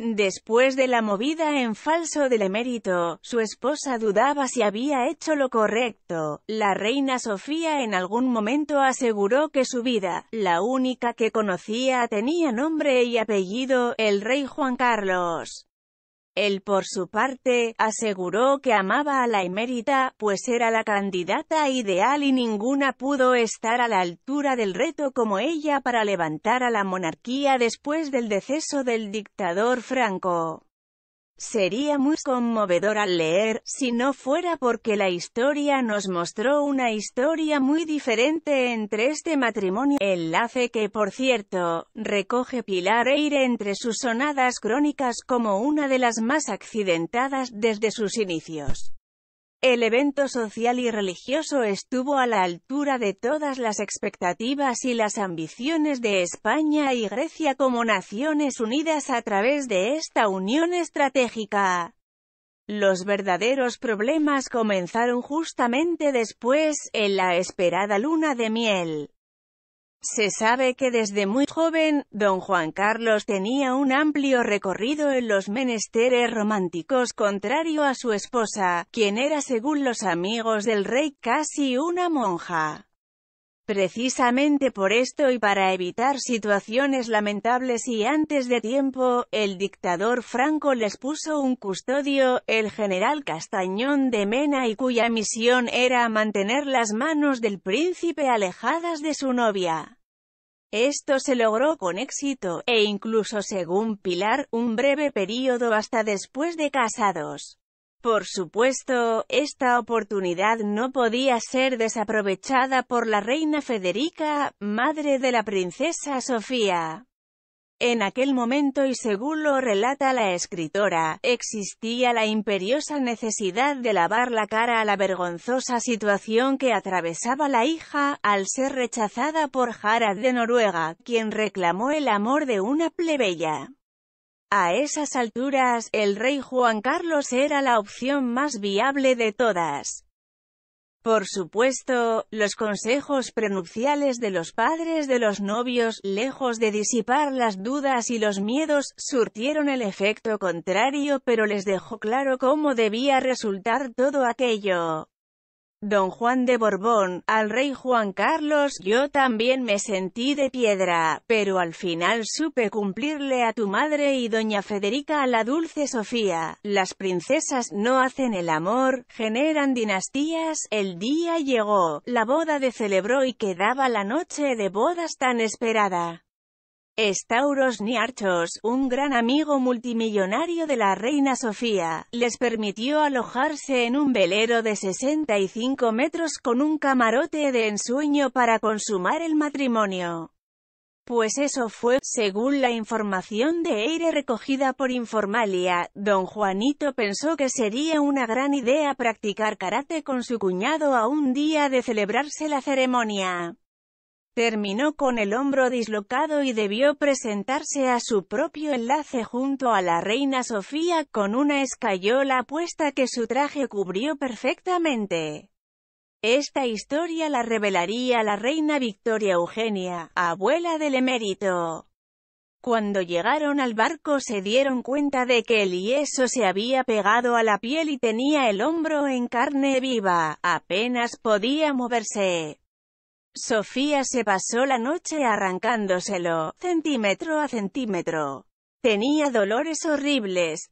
Después de la movida en falso del emérito, su esposa dudaba si había hecho lo correcto. La reina Sofía en algún momento aseguró que su vida, la única que conocía, tenía nombre y apellido, el rey Juan Carlos. Él por su parte, aseguró que amaba a la emérita, pues era la candidata ideal y ninguna pudo estar a la altura del reto como ella para levantar a la monarquía después del deceso del dictador Franco. Sería muy conmovedor al leer, si no fuera porque la historia nos mostró una historia muy diferente entre este matrimonio, enlace que por cierto, recoge Pilar Eire entre sus sonadas crónicas como una de las más accidentadas desde sus inicios. El evento social y religioso estuvo a la altura de todas las expectativas y las ambiciones de España y Grecia como Naciones Unidas a través de esta unión estratégica. Los verdaderos problemas comenzaron justamente después, en la esperada luna de miel. Se sabe que desde muy joven, don Juan Carlos tenía un amplio recorrido en los menesteres románticos contrario a su esposa, quien era según los amigos del rey casi una monja. Precisamente por esto y para evitar situaciones lamentables y antes de tiempo, el dictador Franco les puso un custodio, el general Castañón de Mena y cuya misión era mantener las manos del príncipe alejadas de su novia. Esto se logró con éxito, e incluso según Pilar, un breve período hasta después de casados. Por supuesto, esta oportunidad no podía ser desaprovechada por la reina Federica, madre de la princesa Sofía. En aquel momento y según lo relata la escritora, existía la imperiosa necesidad de lavar la cara a la vergonzosa situación que atravesaba la hija, al ser rechazada por Harald de Noruega, quien reclamó el amor de una plebeya. A esas alturas, el rey Juan Carlos era la opción más viable de todas. Por supuesto, los consejos prenupciales de los padres de los novios, lejos de disipar las dudas y los miedos, surtieron el efecto contrario pero les dejó claro cómo debía resultar todo aquello. Don Juan de Borbón, al rey Juan Carlos, yo también me sentí de piedra, pero al final supe cumplirle a tu madre y doña Federica a la dulce Sofía. Las princesas no hacen el amor, generan dinastías, el día llegó, la boda de celebró y quedaba la noche de bodas tan esperada. Estauros Niarchos, un gran amigo multimillonario de la reina Sofía, les permitió alojarse en un velero de 65 metros con un camarote de ensueño para consumar el matrimonio. Pues eso fue, según la información de Eire recogida por Informalia, don Juanito pensó que sería una gran idea practicar karate con su cuñado a un día de celebrarse la ceremonia. Terminó con el hombro dislocado y debió presentarse a su propio enlace junto a la reina Sofía con una escayola puesta que su traje cubrió perfectamente. Esta historia la revelaría la reina Victoria Eugenia, abuela del emérito. Cuando llegaron al barco se dieron cuenta de que el yeso se había pegado a la piel y tenía el hombro en carne viva, apenas podía moverse. Sofía se pasó la noche arrancándoselo, centímetro a centímetro. Tenía dolores horribles,